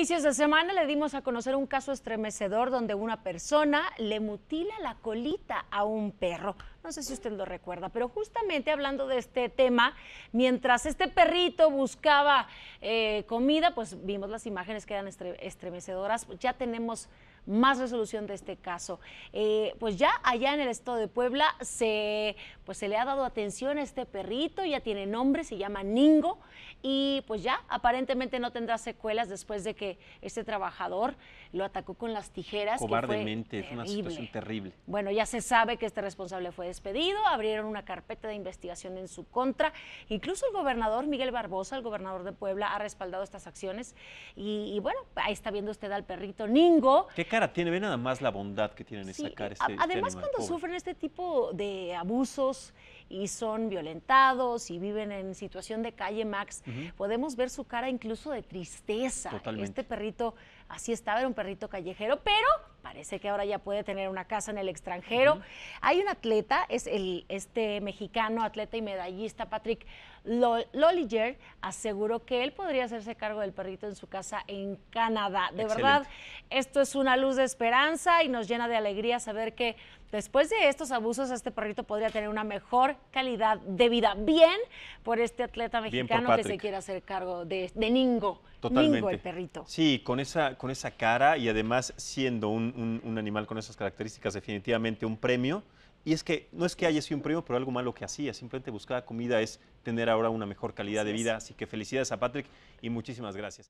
inicios de semana le dimos a conocer un caso estremecedor donde una persona le mutila la colita a un perro. No sé si usted lo recuerda, pero justamente hablando de este tema, mientras este perrito buscaba eh, comida, pues vimos las imágenes que eran estremecedoras. Ya tenemos más resolución de este caso. Eh, pues ya allá en el estado de Puebla se, pues se le ha dado atención a este perrito, ya tiene nombre, se llama Ningo y pues ya aparentemente no tendrá secuelas después de que este trabajador lo atacó con las tijeras. Cobardemente, es una situación terrible. Bueno, ya se sabe que este responsable fue despedido, abrieron una carpeta de investigación en su contra. Incluso el gobernador Miguel Barbosa, el gobernador de Puebla, ha respaldado estas acciones y, bueno, ahí está viendo usted al perrito Ningo cara tiene, ve nada más la bondad que tienen esa cara. además, cuando sufren este tipo de abusos y son violentados y viven en situación de calle, Max, podemos ver su cara incluso de tristeza. Totalmente. Este perrito así estaba, era un perrito callejero, pero parece que ahora ya puede tener una casa en el extranjero. Hay un atleta, es el, este mexicano atleta y medallista Patrick Lolliger, aseguró que él podría hacerse cargo del perrito en su casa en Canadá. De verdad, esto es una luz de esperanza y nos llena de alegría saber que después de estos abusos este perrito podría tener una mejor calidad de vida. Bien por este atleta mexicano que se quiere hacer cargo de, Ningo. Totalmente. Ningo el perrito. Sí, con esa, con esa cara y además siendo un, un, animal con esas características definitivamente un premio. Y es que no es que haya sido un premio pero algo malo que hacía, simplemente buscaba comida es tener ahora una mejor calidad de vida. Así que felicidades a Patrick y muchísimas gracias.